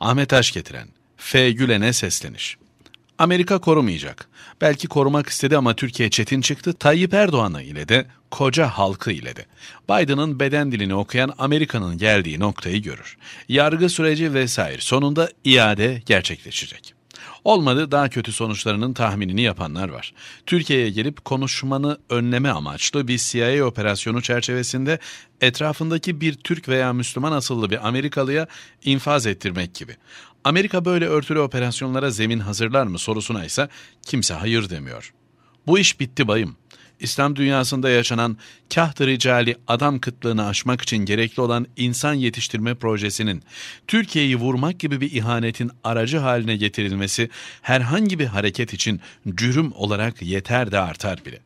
Ahmet Aş getiren F. Gülen'e sesleniş. Amerika korumayacak. Belki korumak istedi ama Türkiye çetin çıktı. Tayyip Erdoğan'ı ile de koca halkı ile de. Biden'ın beden dilini okuyan Amerika'nın geldiği noktayı görür. Yargı süreci vesaire sonunda iade gerçekleşecek. Olmadı daha kötü sonuçlarının tahminini yapanlar var. Türkiye'ye gelip konuşmanı önleme amaçlı bir CIA operasyonu çerçevesinde etrafındaki bir Türk veya Müslüman asıllı bir Amerikalıya infaz ettirmek gibi. Amerika böyle örtülü operasyonlara zemin hazırlar mı sorusuna ise kimse hayır demiyor. Bu iş bitti bayım. İslam dünyasında yaşanan kaht ricali adam kıtlığını aşmak için gerekli olan insan yetiştirme projesinin Türkiye'yi vurmak gibi bir ihanetin aracı haline getirilmesi herhangi bir hareket için cürüm olarak yeter de artar bile.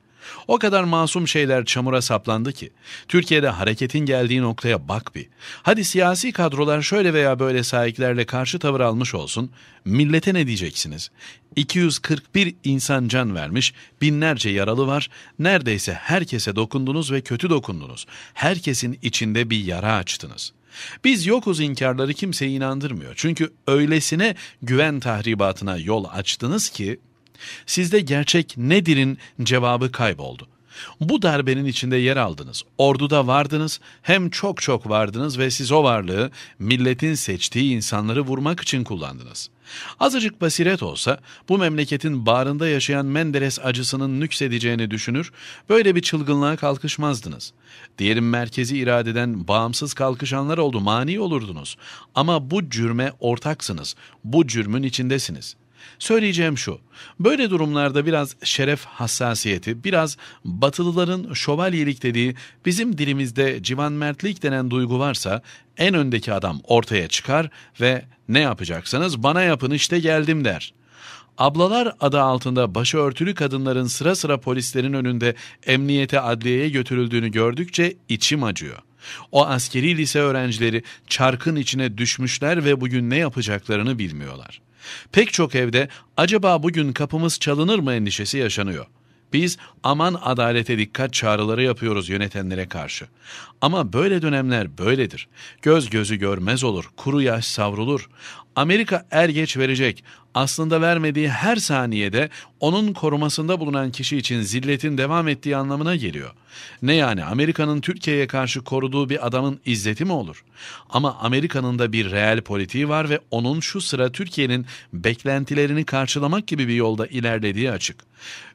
O kadar masum şeyler çamura saplandı ki. Türkiye'de hareketin geldiği noktaya bak bir. Hadi siyasi kadrolar şöyle veya böyle sahiplerle karşı tavır almış olsun. Millete ne diyeceksiniz? 241 insan can vermiş, binlerce yaralı var. Neredeyse herkese dokundunuz ve kötü dokundunuz. Herkesin içinde bir yara açtınız.'' Biz yokuz inkarları kimseye inandırmıyor. Çünkü öylesine güven tahribatına yol açtınız ki Sizde gerçek nedirin cevabı kayboldu. Bu darbenin içinde yer aldınız, orduda vardınız, hem çok çok vardınız ve siz o varlığı milletin seçtiği insanları vurmak için kullandınız. Azıcık basiret olsa bu memleketin bağrında yaşayan Menderes acısının nüksedeceğini düşünür, böyle bir çılgınlığa kalkışmazdınız. Diyelim merkezi iradeden bağımsız kalkışanlar oldu, mani olurdunuz. Ama bu cürme ortaksınız, bu cürmün içindesiniz.'' Söyleyeceğim şu, böyle durumlarda biraz şeref hassasiyeti, biraz batılıların şövalyelik dediği bizim dilimizde civanmertlik denen duygu varsa en öndeki adam ortaya çıkar ve ne yapacaksanız bana yapın işte geldim der.'' Ablalar adı altında başörtülü kadınların sıra sıra polislerin önünde emniyete adliyeye götürüldüğünü gördükçe içim acıyor. O askeri lise öğrencileri çarkın içine düşmüşler ve bugün ne yapacaklarını bilmiyorlar. Pek çok evde acaba bugün kapımız çalınır mı endişesi yaşanıyor. Biz aman adalete dikkat çağrıları yapıyoruz yönetenlere karşı. Ama böyle dönemler böyledir. Göz gözü görmez olur, kuru yaş savrulur. Amerika er geç verecek aslında vermediği her saniyede onun korumasında bulunan kişi için zilletin devam ettiği anlamına geliyor. Ne yani Amerika'nın Türkiye'ye karşı koruduğu bir adamın izzeti mi olur? Ama Amerika'nın da bir reel politiği var ve onun şu sıra Türkiye'nin beklentilerini karşılamak gibi bir yolda ilerlediği açık.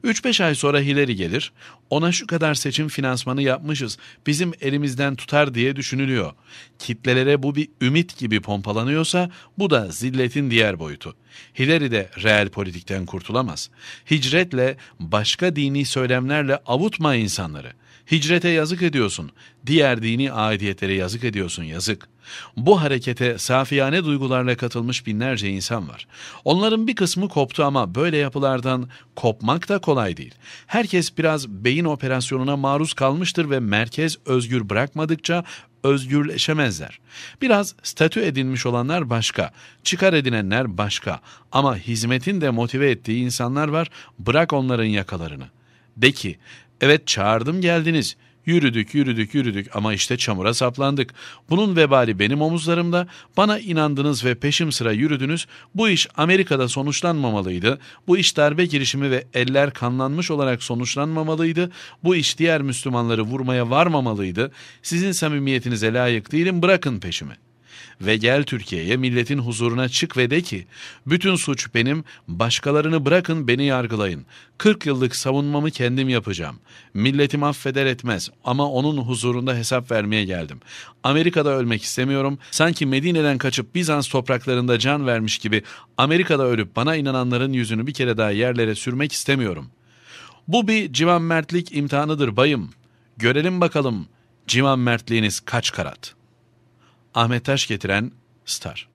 3-5 ay sonra Hillary gelir, ona şu kadar seçim finansmanı yapmışız, bizim elimizden tutar diye düşünülüyor. Kitlelere bu bir ümit gibi pompalanıyorsa bu da zilletin diğer boyutu. Hillary de reel politikten kurtulamaz. Hicretle, başka dini söylemlerle avutma insanları. Hicrete yazık ediyorsun, diğer dini aidiyetlere yazık ediyorsun, yazık. Bu harekete safiyane duygularla katılmış binlerce insan var. Onların bir kısmı koptu ama böyle yapılardan kopmak da kolay değil. Herkes biraz beyin operasyonuna maruz kalmıştır ve merkez özgür bırakmadıkça özgürleşemezler. Biraz statü edinmiş olanlar başka, çıkar edinenler başka ama hizmetin de motive ettiği insanlar var bırak onların yakalarını. De ki evet çağırdım geldiniz Yürüdük, yürüdük, yürüdük ama işte çamura saplandık. Bunun vebali benim omuzlarımda. Bana inandınız ve peşim sıra yürüdünüz. Bu iş Amerika'da sonuçlanmamalıydı. Bu iş darbe girişimi ve eller kanlanmış olarak sonuçlanmamalıydı. Bu iş diğer Müslümanları vurmaya varmamalıydı. Sizin samimiyetinize layık değilim bırakın peşimi.'' Ve gel Türkiye'ye milletin huzuruna çık ve de ki, bütün suç benim, başkalarını bırakın beni yargılayın. 40 yıllık savunmamı kendim yapacağım. Milletim affeder etmez ama onun huzurunda hesap vermeye geldim. Amerika'da ölmek istemiyorum. Sanki Medine'den kaçıp Bizans topraklarında can vermiş gibi Amerika'da ölüp bana inananların yüzünü bir kere daha yerlere sürmek istemiyorum. Bu bir civan mertlik imtihanıdır bayım. Görelim bakalım civan mertliğiniz kaç karat.'' Ahmet Taş getiren Star.